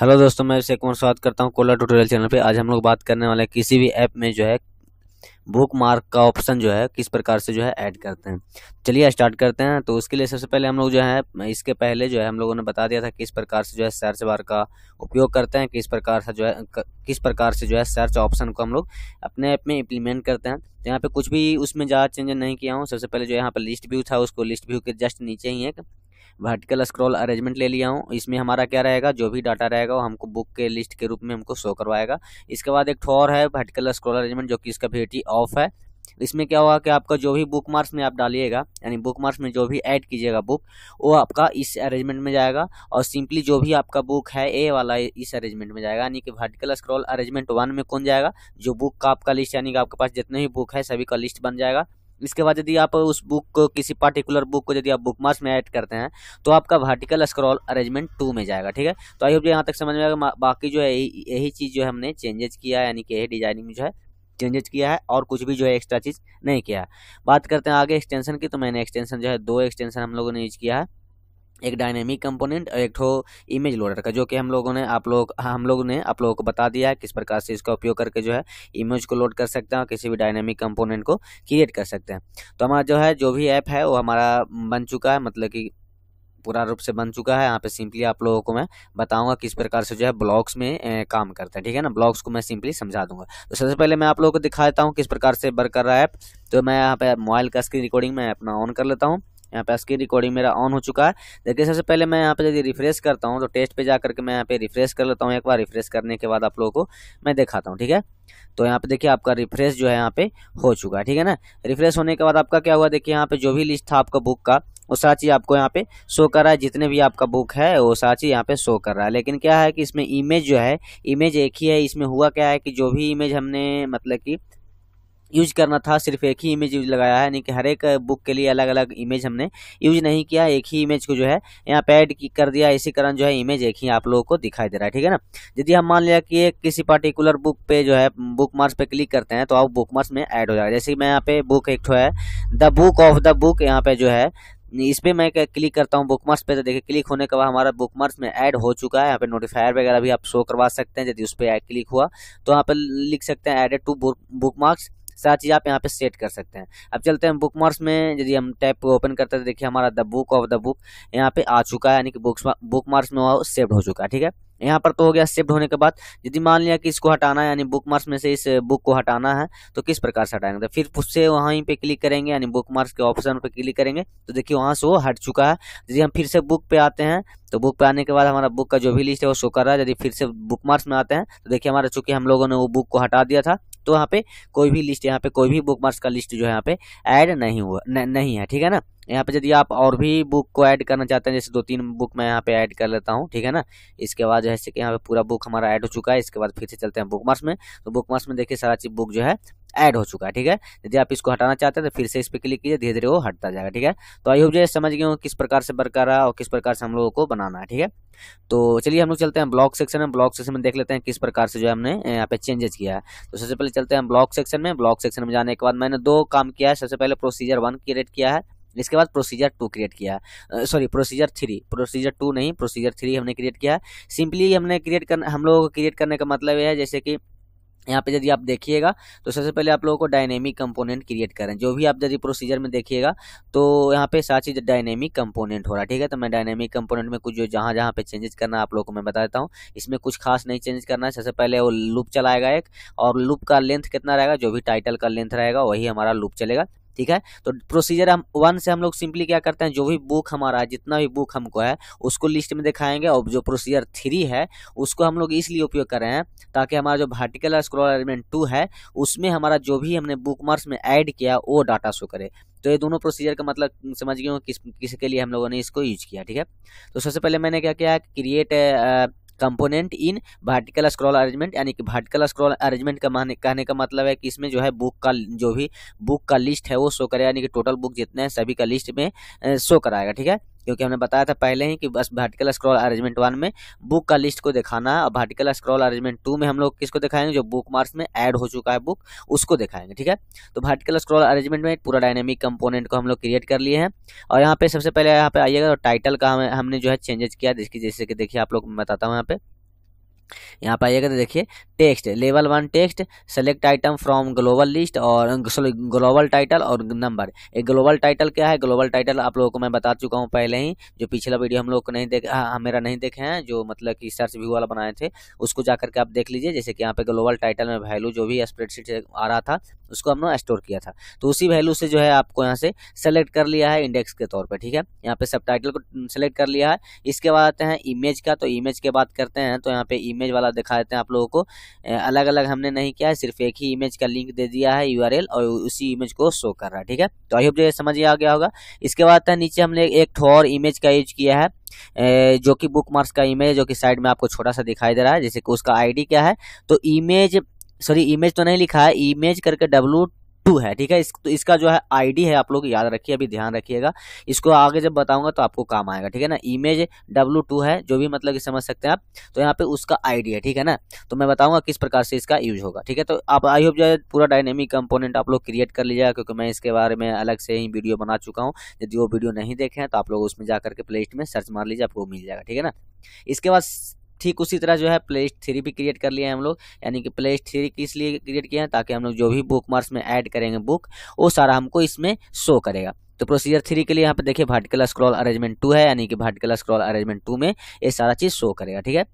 hello दोस्तों मैं इसे कौन स्वागत करता हूँ कोला ट्यूटोरियल चैनल पे आज हम लोग बात करने वाले हैं किसी भी ऐप में जो है बुक मार्क का ऑप्शन जो है किस प्रकार से जो है ऐड करते हैं चलिए स्टार्ट करते हैं तो उसके लिए सबसे पहले हम लोग जो है इसके पहले जो है हम लोगों ने बता दिया था किस प्रकार से जो है सर्च बार का उपयोग करते हैं किस प्रकार से जो है किस प्रकार से जो है सर्च ऑप्शन को हम लोग अपने ऐप में इम्प्लीमेंट करते हैं तो यहाँ पे कुछ भी उसमें ज़्यादा चेंज नहीं किया हूँ सबसे पहले जो यहाँ पर लिस्ट व्यू था उसको लिस्ट व्यू के जस्ट नीचे ही एक वर्टिकल स्क्रॉल अरेंजमेंट ले लिया हूँ इसमें हमारा क्या रहेगा जो भी डाटा रहेगा वो हमको बुक के लिस्ट के रूप में हमको शो करवाएगा इसके बाद एक ठोर है वर्टिकल स्क्रॉल अरेंजमेंट जो कि इसका भेटी ऑफ है इसमें क्या होगा कि आपका जो भी बुक मार्क्स में आप डालिएगा यानी बुक मार्क्स में जो भी ऐड कीजिएगा बुक वो आपका इस अरेंजमेंट में जाएगा और सिंपली जो भी आपका बुक है ए वाला इस अरेंजमेंट में जाएगा यानी कि वर्टिकल स्क्रॉल अरेंजमेंट वन में कौन जाएगा जो बुक का आपका लिस्ट यानी कि आपके पास जितने भी बुक है सभी का लिस्ट बन जाएगा इसके बाद यदि आप उस बुक को किसी पार्टिकुलर बुक को यदि आप बुक मार्क्स में ऐड करते हैं तो आपका वर्टिकल स्क्रॉल अरेंजमेंट टू में जाएगा ठीक है तो आई होप यहाँ तक समझ में आएगा बाकी जो है यही चीज़ जो है हमने चेंजेज किया है यानी कि यही डिजाइनिंग में जो है चेंजेज किया है और कुछ भी जो है एक्स्ट्रा चीज़ नहीं किया है बात करते हैं आगे एक्सटेंशन की तो मैंने एक्सटेंशन जो है दो एक्सटेंशन हम लोगों ने यूज़ किया है एक डायनेमिक कंपोनेंट और एक ठो इमेज लोडर का जो कि हम लोगों ने आप लोग हम लोग ने आप लोगों को बता दिया है किस प्रकार से इसका उपयोग करके जो है इमेज को लोड कर सकते हैं और किसी भी डायनेमिक कंपोनेंट को क्रिएट कर सकते हैं तो हमारा जो है जो भी ऐप है वो हमारा बन चुका है मतलब कि पूरा रूप से बन चुका है यहाँ पे सिंपली आप लोगों को मैं बताऊंगा किस प्रकार से जो है ब्लॉक्स में काम करता है ठीक है ना ब्लॉक्स को मैं सिंपली समझा दूंगा तो सबसे पहले मैं आप लोगों को दिखा देता हूँ किस प्रकार से वर्क कर रहा है ऐप तो मैं यहाँ पे मोबाइल का स्क्रीन रिकॉर्डिंग में अपना ऑन कर लेता हूँ यहाँ पे इसकी रिकॉर्डिंग मेरा ऑन हो चुका है देखिए सबसे पहले मैं यहाँ पे यदि रिफ्रेश करता हूँ तो टेस्ट पे जा करके मैं यहाँ पे रिफ्रेश कर लेता हूँ एक बार रिफ्रेश करने के बाद आप लोगों को मैं दिखाता हूँ ठीक है तो यहाँ पे देखिए आपका रिफ्रेश जो है यहाँ पे हो चुका है ठीक है ना रिफ्रेश होने के बाद आपका क्या हुआ देखिए यहाँ पे जो भी लिस्ट था आपका बुक का वो सारा चीज़ आपको यहाँ पे शो कर रहा है जितने भी आपका बुक है वो सारा चीज़ यहाँ पे शो कर रहा है लेकिन क्या है कि इसमें इमेज जो है इमेज एक ही है इसमें हुआ क्या है कि जो भी इमेज हमने मतलब कि यूज करना था सिर्फ एक ही इमेज यूज लगाया है यानी कि हर एक बुक के लिए अलग अलग इमेज हमने यूज नहीं किया एक ही इमेज को जो है यहाँ पे ऐड कर दिया इसी कारण जो है इमेज एक ही आप लोगों को दिखाई दे रहा है ठीक है ना यदि हम मान लिया कि किसी पर्टिकुलर बुक पे जो है बुक मार्क्स पे क्लिक करते हैं तो आप बुक मार्क्स में ऐड हो जाएगा जैसे मैं यहाँ पे बुक एक है the book of the book यहाँ पे जो है इस पर मैं क्लिक करता हूँ बुक मार्क्स पे तो देखिए क्लिक होने के बाद हमारा बुक मार्क्स में ऐड हो चुका है यहाँ पे नोटिफायर वगैरह भी आप शो करवा सकते हैं यदि उस पर क्लिक हुआ तो यहाँ पे लिख सकते हैं एडेड टू बुक मार्क्स सारा चीज़ आप यहाँ पे सेट कर सकते हैं अब चलते हैं बुक मार्क्स में यदि हम टैप ओपन करते हैं तो देखिए हमारा the book of the book यहाँ पे आ चुका है यानी कि बुक्स बुक मार्क्स में वो सेव्ड हो चुका है ठीक है यहाँ पर तो हो गया सेव्ड होने के बाद यदि मान लिया कि इसको हटाना है यानी बुक मार्क्स में से इस बुक को हटाना है तो किस प्रकार से हटाएंगे तो फिर उससे वहीं पे क्लिक करेंगे यानी बुक मार्क्स के ऑप्शन पे क्लिक करेंगे तो देखिए वहाँ से वो हट चुका है यदि हम फिर से बुक पे आते हैं तो बुक पे आने के बाद हमारा बुक का जो भी लिस्ट है वो शो कर रहा है यदि फिर से बुक मार्क्स में आते हैं तो देखिए हमारा चूंकि हम लोगों ने वो बुक को हटा दिया था तो यहाँ पे कोई भी लिस्ट यहाँ पे कोई भी बुक का लिस्ट जो है यहाँ पे ऐड नहीं हुआ न, नहीं है ठीक है ना यहाँ पे यदि आप और भी बुक को ऐड करना चाहते हैं जैसे दो तीन बुक मैं यहाँ पे ऐड कर लेता हूँ ठीक है ना इसके बाद जैसे कि यहाँ पे पूरा बुक हमारा ऐड हो चुका है इसके बाद फिर से चलते हैं बुक मार्क्स में तो बुक मार्क्स में देखिए सारा चीज बुक जो है ऐड हो चुका है ठीक है यदि आप इसको हटाना चाहते हैं तो फिर से इस पर क्लिक कीजिए धीरे धीरे वो हटता जाएगा ठीक है तो आई होप जो समझ गए हो किस प्रकार से वर्क कर रहा है और किस प्रकार से हम लोगों को बनाना है ठीक है तो चलिए हम लोग चलते हैं ब्लॉक सेक्शन में ब्लॉक सेक्शन में देख लेते हैं किस प्रकार से जो हमने यहाँ पे चेंजेस किया है तो सबसे पहले चलते हैं ब्लॉक सेक्शन में ब्लॉक सेक्शन में जाने के बाद मैंने दो काम किया है सबसे पहले प्रोसीजर वन क्रिएट किया है इसके बाद प्रोसीजर टू क्रिएट किया है sorry procedure three procedure two नहीं प्रोसीजर थ्री हमने क्रिएट किया है सिंपली हमने क्रिएट करना हम लोगों को क्रिएट करने का मतलब यह है जैसे कि यहाँ पे यदि आप देखिएगा तो सबसे पहले आप लोगों को डायनेमिक कंपोनेंट क्रिएट करें जो भी आप यदि प्रोसीजर में देखिएगा तो यहाँ पे सारा चीज़ डायनेमिक कंपोनेंट हो रहा है ठीक है तो मैं डायनेमिक कंपोनेंट में कुछ जो जहाँ जहाँ पे चेंजेस करना आप लोगों को मैं बता देता हूँ इसमें कुछ खास नहीं चेंज करना है सबसे पहले वो लूप चलाएगा एक और लूप का लेंथ कितना रहेगा जो भी टाइटल का लेंथ रहेगा वही हमारा लूप चलेगा ठीक है तो प्रोसीजर हम वन से हम लोग सिंपली क्या करते हैं जो भी बुक हमारा है जितना भी बुक हमको है उसको लिस्ट में दिखाएंगे और जो प्रोसीजर थ्री है उसको हम लोग इसलिए उपयोग कर रहे हैं ताकि हमारा जो वर्टिकल स्क्रॉल एलिमेंट टू है उसमें हमारा जो भी हमने बुक मार्क्स में ऐड किया वो डाटा शो करे तो ये दोनों प्रोसीजर का मतलब समझ गए किस किसके लिए हम लोगों ने इसको यूज किया ठीक है तो सबसे पहले मैंने क्या किया create component in vertical scroll arrangement यानी कि वर्टिकल स्क्रॉल अरेंजमेंट का कहने का मतलब है कि इसमें जो है बुक का जो भी बुक का लिस्ट है वो शो करेगा यानी कि टोटल बुक जितने हैं सभी का लिस्ट में शो कराएगा ठीक है क्योंकि हमने बताया था पहले ही कि बस वर्टिकल स्क्रॉल अरेंजमेंट वन में बुक का लिस्ट को दिखाना है और वर्टिकल स्क्रॉल अरेंजमेंट टू में हम लोग किसको दिखाएंगे जो बुक मार्क्स में एड हो चुका है बुक उसको दिखाएंगे ठीक है तो वर्टिकल स्क्रॉल अरेंजमेंट में पूरा डायनेमिक कंपोनेंट को हम लोग क्रिएट कर लिए हैं और यहाँ पे सबसे पहले यहाँ पे आइएगा तो टाइटल का हमने जो है चेंजेस किया जिसकी जैसे कि देखिए आप लोग बताता हूँ यहाँ पे यहाँ पर आइएगा तो देखिए टेक्स्ट लेवल one text select item from global list और सॉरी ग्लोबल टाइटल और नंबर एक ग्लोबल टाइटल क्या है ग्लोबल टाइटल आप लोगों को मैं बता चुका हूँ पहले ही जो पिछला वीडियो हम लोग को नहीं देखा हाँ, हाँ मेरा नहीं देखे हैं जो मतलब कि सर्च व्यू वाला बनाए थे उसको जा करके आप देख लीजिए जैसे कि यहाँ पे ग्लोबल टाइटल में वैल्यू जो भी स्प्रेडशीट आ रहा था उसको हमने स्टोर किया था तो उसी वैल्यू से जो है आपको यहाँ से सेलेक्ट कर लिया है इंडेक्स के तौर पर ठीक है यहाँ पे सब को सेलेक्ट कर लिया है इसके बाद आते हैं इमेज का तो इमेज के बात करते हैं तो यहाँ पे इमेज वाला दिखा देते हैं आप लोगों को अलग अलग हमने नहीं किया है सिर्फ एक ही इमेज का लिंक दे दिया है यू और उसी इमेज को शो कर रहा है ठीक है तो आई होप जो समझ आ गया होगा इसके बाद नीचे हमने एक और इमेज का यूज किया है जो कि बुक का इमेज जो कि साइड में आपको छोटा सा दिखाई दे रहा है जैसे कि उसका आईडी क्या है तो इमेज सॉरी इमेज तो नहीं लिखा है इमेज करके डब्लू टू है ठीक है इस, तो इसका जो है आईडी है आप लोग याद रखिए अभी ध्यान रखिएगा इसको आगे जब बताऊंगा तो आपको काम आएगा ठीक है ना इमेज डब्लू टू है जो भी मतलब कि समझ सकते हैं आप तो यहाँ पे उसका आईडी है ठीक है ना तो मैं बताऊंगा किस प्रकार से इसका यूज होगा ठीक है तो आप आई होप जो है पूरा डायनेमिक कंपोनेंट आप लोग क्रिएट कर लीजिएगा क्योंकि मैं इसके बारे में अलग से ही वीडियो बना चुका हूँ यदि वो वीडियो नहीं देखे हैं तो आप लोग उसमें जाकर के प्ले लिस्ट में सर्च मार लीजिए आपको मिल जाएगा ठीक है ना इसके बाद ठीक उसी तरह जो है प्ले लिस्ट थ्री भी क्रिएट कर लिया है हम लोग यानी कि प्ले लिस्ट थ्री किस लिए क्रिएट किया है ताकि हम लोग जो भी बुक मार्क्स में ऐड करेंगे बुक वो सारा हमको इसमें शो करेगा तो प्रोसीजर थ्री के लिए यहाँ पे देखिए वर्टिकल स्क्रॉल अरेंजमेंट टू है यानी कि वर्टिकल स्क्रॉल अरेंजमेंट टू में ये सारा चीज़ शो करेगा ठीक है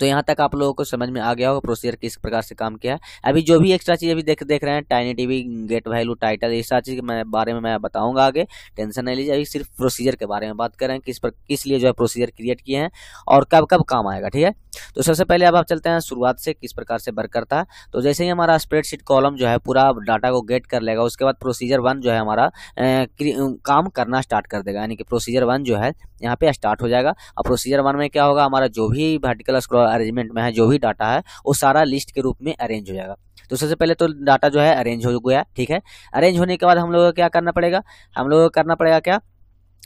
तो यहाँ तक आप लोगों को समझ में आ गया होगा प्रोसीजर किस प्रकार से काम किया है अभी जो भी एक्स्ट्रा चीज़ अभी देख देख रहे हैं TinyDB get value title ये सारी चीज़ के बारे में मैं बताऊँगा आगे टेंशन नहीं लीजिए अभी सिर्फ प्रोसीजर के बारे में बात कर रहे हैं किस पर किस लिए जो है प्रोसीजर क्रिएट किए हैं और कब कब काम आएगा ठीक है तो सबसे पहले अब आप चलते हैं शुरुआत से किस प्रकार से वर्क करता है तो जैसे ही हमारा स्प्रेडशीट कॉलम जो है पूरा डाटा को गेट कर लेगा उसके बाद प्रोसीजर वन जो है हमारा काम करना स्टार्ट कर देगा यानी कि प्रोसीजर वन जो है यहाँ पे स्टार्ट हो जाएगा और प्रोसीजर वन में क्या होगा हमारा जो भी वर्टिकल स्क्रॉल अरेंजमेंट में है जो भी डाटा है वो सारा लिस्ट के रूप में अरेंज हो जाएगा तो सबसे पहले तो डाटा जो है अरेंज हो गया ठीक है अरेंज होने के बाद हम लोगों को क्या करना पड़ेगा हम लोगों को करना पड़ेगा क्या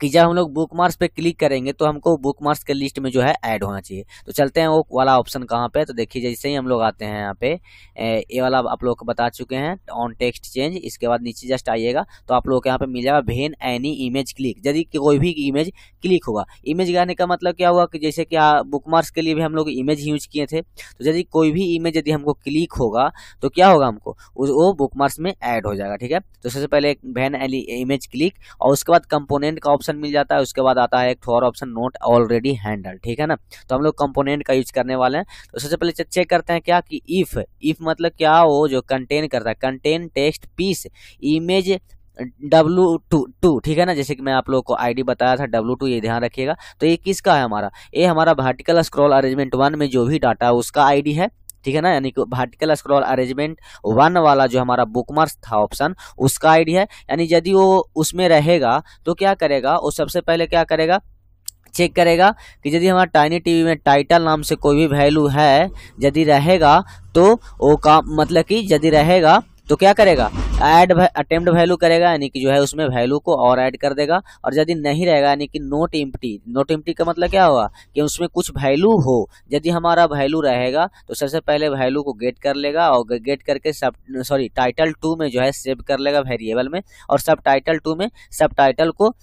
कि जब हम लोग बुक मार्क्स पे क्लिक करेंगे तो हमको बुक मार्क्स के लिस्ट में जो है ऐड होना चाहिए तो चलते हैं वो वाला ऑप्शन कहाँ पे तो देखिए जैसे ही हम लोग आते हैं यहाँ पे ये वाला आप लोग को बता चुके हैं ऑन टेक्स्ट चेंज इसके बाद नीचे जस्ट आइएगा तो आप लोग को यहाँ पे मिल जाएगा भेन एनी इमेज क्लिक यदि कोई भी इमेज क्लिक होगा इमेज गाने का मतलब क्या हुआ कि जैसे कि बुक मार्क्स के लिए भी हम लोग इमेज यूज किए थे तो यदि कोई भी इमेज यदि हमको क्लिक होगा तो क्या होगा हमको वो बुक मार्क्स में ऐड हो जाएगा ठीक है तो सबसे पहले भेन एनी इमेज क्लिक और उसके बाद कंपोनेंट का ऑप्शन मिल जाता है उसके बाद आता है एक और ऑप्शन नोट ऑलरेडी हैंडल ठीक है ना तो हम लोग कंपोनेंट का यूज करने वाले हैं तो सबसे पहले चेक करते हैं क्या कि इफ इफ मतलब क्या हो जो कंटेन करता है contain text piece image W two two ठीक है ना जैसे कि मैं आप लोगों को आईडी बताया था डब्लू टू ये ध्यान रखिएगा तो ये किसका है हमारा ये हमारा वर्टिकल स्क्रॉल अरेंजमेंट वन में जो भी डाटा है उसका आईडी है ठीक है ना यानी कि वर्टिकल स्क्रॉल अरेंजमेंट वन वाला जो हमारा बुकमार्क था ऑप्शन उसका आईडी है यानी यदि वो उसमें रहेगा तो क्या करेगा वो सबसे पहले क्या करेगा चेक करेगा कि यदि हमारा टाइनी टीवी में टाइटल नाम से कोई भी वैल्यू है यदि रहेगा तो वो काम मतलब कि यदि रहेगा तो क्या करेगा ऐड अटेम्प्ट वैल्यू करेगा यानी कि जो है उसमें वैल्यू को और ऐड कर देगा और यदि नहीं रहेगा यानी कि नोट इम्प्टी नोट इम्पटी का मतलब क्या होगा कि उसमें कुछ वैल्यू हो यदि हमारा वैल्यू रहेगा तो सबसे पहले वैल्यू को गेट कर लेगा और गेट करके सब सॉरी टाइटल टू में जो है सेव कर लेगा वेरिएबल में और सब टाइटल टू में सब टाइटल को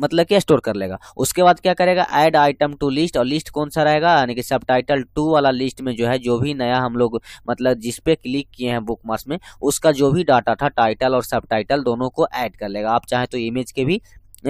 मतलब क्या स्टोर कर लेगा उसके बाद क्या करेगा ऐड आइटम टू लिस्ट और लिस्ट कौन सा रहेगा यानी कि सब टाइटल टू वाला लिस्ट में जो है जो भी नया हम लोग मतलब जिस पे क्लिक किए हैं बुक मास में उसका जो भी डाटा था टाइटल और सब टाइटल दोनों को ऐड कर लेगा आप चाहे तो इमेज के भी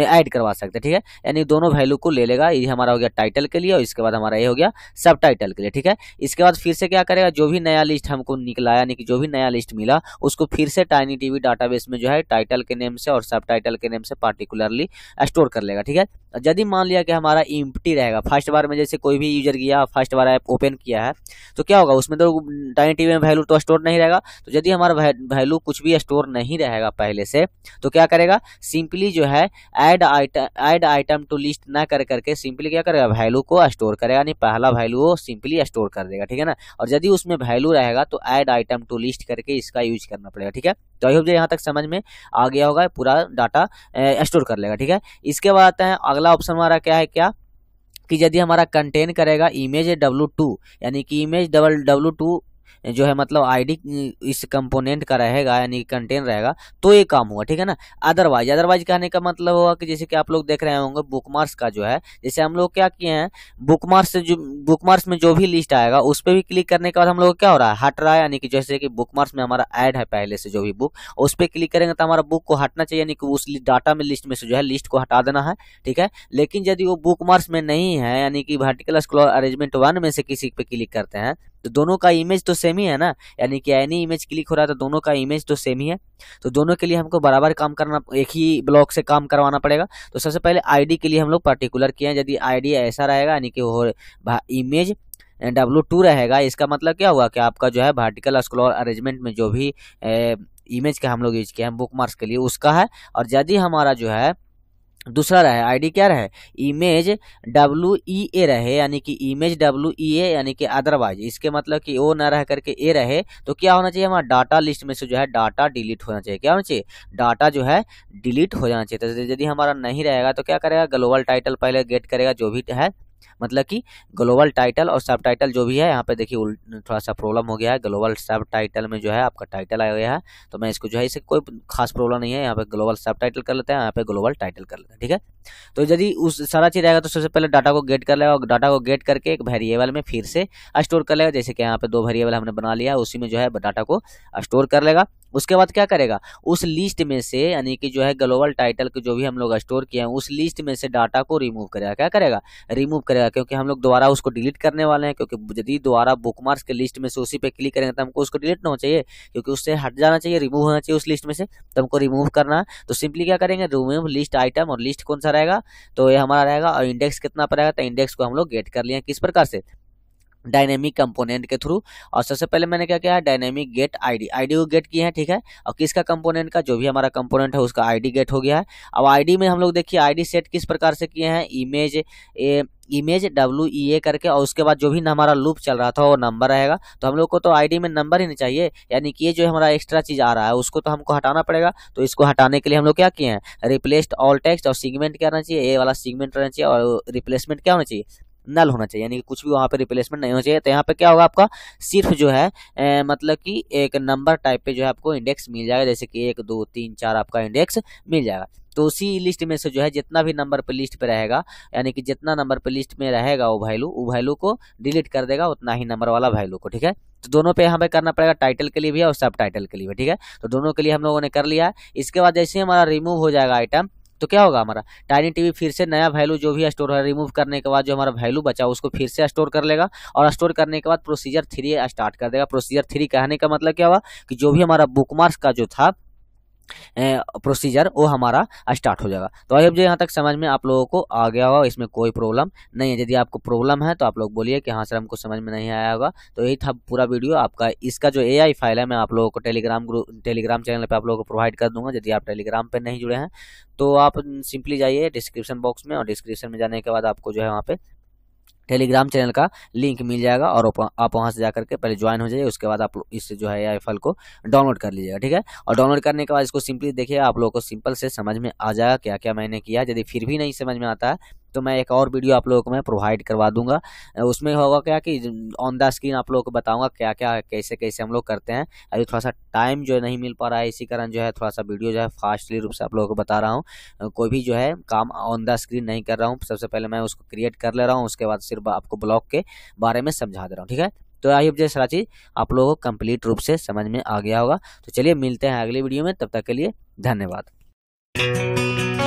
ऐड करवा सकते हैं ठीक है यानी दोनों वैल्यू को ले लेगा ये हमारा हो गया टाइटल के लिए और इसके बाद हमारा ये हो गया सब टाइटल के लिए ठीक है इसके बाद फिर से क्या करेगा जो भी नया लिस्ट हमको निकला यानी कि जो भी नया लिस्ट मिला उसको फिर से टाइनी टीवी डाटाबेस में जो है टाइटल के नेम से और सब टाइटल के नेम से पार्टिकुलरली स्टोर कर लेगा ठीक है यदि मान लिया कि हमारा इम्पटी रहेगा फर्स्ट बार में जैसे कोई भी यूजर गया फर्स्ट बार ऐप ओपन किया है तो क्या होगा उसमें तो टाइम टीवी में वैल्यू तो स्टोर नहीं रहेगा तो यदि हमारा वैल्यू कुछ भी स्टोर नहीं रहेगा पहले से तो क्या करेगा सिंपली जो है add item add item to list ना कर करके सिंपली क्या करेगा वैल्यू को स्टोर करेगा यानी पहला वैल्यू वो सिंपली स्टोर कर देगा ठीक है ना और यदि उसमें वैल्यू रहेगा तो एड आइटम टू लिस्ट करके इसका यूज करना पड़ेगा ठीक है तो आई होप यहाँ तक समझ में आ गया होगा पूरा डाटा स्टोर कर लेगा ठीक है इसके बाद आता है अगला ऑप्शन हमारा क्या है क्या कि यदि हमारा कंटेन करेगा इमेज डब्लू टू यानी कि इमेज डबल डब्लू टू जो है मतलब आईडी इस कंपोनेंट का रहेगा यानी कंटेन रहेगा तो ये काम होगा ठीक है ना अदरवाइज अदरवाइज कहने का मतलब होगा कि जैसे कि आप लोग देख रहे होंगे बुकमार्क्स का जो है जैसे हम लोग क्या किए हैं बुकमार्क्स से जो बुकमार्क्स में जो भी लिस्ट आएगा उस पर भी क्लिक करने के बाद हम लोग क्या हो रहा है हट रहा है यानी कि जैसे कि बुक में हमारा एड है पहले से जो भी बुक उस पर क्लिक करेंगे तो हमारा बुक को हटना चाहिए यानी कि उस डाटा में लिस्ट में से जो है लिस्ट को हटा देना है ठीक है लेकिन यदि वो बुक में नहीं है यानी कि वर्टिकल स्क्रोल अरेंजमेंट वन में से किसी पे क्लिक करते हैं तो दोनों का इमेज तो सेम ही है ना यानी कि एनी इमेज क्लिक हो रहा है तो दोनों का इमेज तो सेम ही है तो दोनों के लिए हमको बराबर काम करना एक ही ब्लॉक से काम करवाना पड़ेगा तो सबसे पहले आईडी के लिए हम लोग पर्टिकुलर किए हैं यदि आईडी ऐसा रहेगा यानी कि वो इमेज डब्लू टू रहेगा इसका मतलब क्या हुआ कि आपका जो है वर्टिकल स्क्रॉल अरेंजमेंट में जो भी ए, इमेज का हम लोग यूज किया है बुक मार्क्स के लिए उसका है और यदि हमारा जो है दूसरा रहे आईडी क्या रहे इमेज डब्ल्यू ई ए रहे यानी कि इमेज डब्ल्यू ई ए यानी कि अदरवाइज इसके मतलब कि ओ ना रह करके ए रहे तो क्या होना चाहिए हमारा डाटा लिस्ट में से जो है डाटा डिलीट होना चाहिए क्या होना चाहिए डाटा जो है डिलीट हो जाना चाहिए तो यदि हमारा नहीं रहेगा तो क्या करेगा ग्लोबल टाइटल पहले गेट करेगा जो भी है मतलब कि ग्लोबल टाइटल और सब टाइटल जो भी है यहाँ पे देखिए थोड़ा सा प्रॉब्लम हो गया है ग्लोबल सब टाइटल में जो है आपका टाइटल आ गया है तो मैं इसको जो है इसे कोई खास प्रॉब्लम नहीं है यहाँ पे ग्लोबल सब टाइटल कर लेते हैं यहाँ पे ग्लोबल टाइटल कर लेते हैं ठीक है तो यदि उस सारा चीज़ आएगा तो सबसे पहले डाटा को गेट कर लेगा और डाटा को गेट करके एक वेरिएबल में फिर से स्टोर कर लेगा जैसे कि यहाँ पे दो वेरिएबल हमने बना लिया उसी में जो है डाटा को स्टोर कर लेगा उसके बाद क्या करेगा उस लिस्ट में से यानी कि जो है ग्लोबल टाइटल के जो भी हम लोग स्टोर किए हैं उस लिस्ट में से डाटा को रिमूव करेगा क्या करेगा रिमूव करेगा क्योंकि हम लोग दोबारा उसको डिलीट करने वाले हैं क्योंकि यदि दोबारा बुकमार्क्स के लिस्ट में से उसी पे क्लिक करेंगे तो हमको उसको डिलीट ना हो चाहिए क्योंकि उससे हट जाना चाहिए रिमूव होना चाहिए उस लिस्ट में से तो हमको रिमूव करना तो सिंपली क्या करेंगे रिमूव लिस्ट आइटम और लिस्ट कौन सा रहेगा तो ये हमारा रहेगा और इंडेक्स कितना पर रहेगा तो इंडेक्स को हम लोग गेट कर लिए किस प्रकार से डायनेमिक कंपोनेंट के थ्रू और सबसे पहले मैंने क्या किया है डायनेमिक गेट आईडी आईडी को गेट किए हैं ठीक है और किसका कंपोनेंट का जो भी हमारा कंपोनेंट है उसका आईडी गेट हो गया है अब आईडी में हम लोग देखिए आईडी सेट किस प्रकार से किए हैं image A image W E A करके और उसके बाद जो भी हमारा लूप चल रहा था वो नंबर रहेगा तो हम लोग को तो आईडी में नंबर ही नहीं चाहिए यानी कि ये जो हमारा एक्स्ट्रा चीज़ आ रहा है उसको तो हमको हटाना पड़ेगा तो इसको हटाने के लिए हम लोग क्या किए हैं रिप्लेस्ड ऑल टेक्स्ट और सीगमेंट क्या होना चाहिए ए वाला सीगमेंट रहना चाहिए और रिप्लेसमेंट क्या होना चाहिए नल होना चाहिए यानी कि कुछ भी वहाँ पे रिप्लेसमेंट नहीं होना चाहिए तो यहाँ पे क्या होगा आपका सिर्फ जो है ए, मतलब कि एक नंबर टाइप पे जो है आपको इंडेक्स मिल जाएगा जैसे कि एक दो तीन चार आपका इंडेक्स मिल जाएगा तो उसी लिस्ट में से जो है जितना भी नंबर पर लिस्ट पे रहेगा यानी कि जितना नंबर पर लिस्ट में रहेगा वो वैल्यू वो वैल्यू को डिलीट कर देगा उतना ही नंबर वाला वैल्यू को ठीक है तो दोनों पे हमें करना पड़ेगा टाइटल के लिए भी और सब टाइटल के लिए भी ठीक है तो दोनों के लिए हम लोगों ने कर लिया है इसके बाद जैसे ही हमारा रिमूव हो जाएगा आइटम तो क्या होगा हमारा टाइनी टीवी फिर से नया वैल्यू जो भी स्टोर है रिमूव करने के बाद जो हमारा वैल्यू बचा उसको फिर से स्टोर कर लेगा और स्टोर करने के बाद प्रोसीजर थ्री स्टार्ट कर देगा प्रोसीजर थ्री कहने का मतलब क्या हुआ कि जो भी हमारा बुकमार्क का जो था प्रोसीजर वो हमारा स्टार्ट हो जाएगा तो अब जो यहाँ तक समझ में आप लोगों को आ गया होगा इसमें कोई प्रॉब्लम नहीं है यदि आपको प्रॉब्लम है तो आप लोग बोलिए कि हाँ सर हमको समझ में नहीं आया होगा तो यही था पूरा वीडियो आपका इसका जो ए फाइल है मैं आप लोगों को टेलीग्राम ग्रुप टेलीग्राम चैनल पर आप लोगों को प्रोवाइड कर दूंगा यदि आप टेलीग्राम पर नहीं जुड़े हैं तो आप सिंपली जाइए डिस्क्रिप्शन बॉक्स में और डिस्क्रिप्शन में जाने के बाद आपको जो है वहाँ पर टेलीग्राम चैनल का लिंक मिल जाएगा और आप वहाँ से जा करके पहले ज्वाइन हो जाइए उसके बाद आप इस जो है आई फल को डाउनलोड कर लीजिएगा ठीक है और डाउनलोड करने के बाद इसको सिंपली देखिए आप लोगों को सिंपल से समझ में आ जाएगा क्या क्या मैंने किया यदि फिर भी नहीं समझ में आता है तो मैं एक और वीडियो आप लोगों को मैं प्रोवाइड करवा दूंगा उसमें होगा क्या कि ऑन द स्क्रीन आप लोगों को बताऊंगा क्या क्या कैसे कैसे हम लोग करते हैं अभी थोड़ा सा टाइम जो है नहीं मिल पा रहा है इसी कारण जो है थोड़ा सा वीडियो जो है फास्टली रूप से आप लोगों को बता रहा हूँ कोई भी जो है काम ऑन द स्क्रीन नहीं कर रहा हूँ सबसे पहले मैं उसको क्रिएट कर ले रहा हूँ उसके बाद सिर्फ आपको ब्लॉग के बारे में समझा दे रहा हूँ ठीक है तो आई होप सारा चीज़ आप लोगों को कंप्लीट रूप से समझ में आ गया होगा तो चलिए मिलते हैं अगले वीडियो में तब तक के लिए धन्यवाद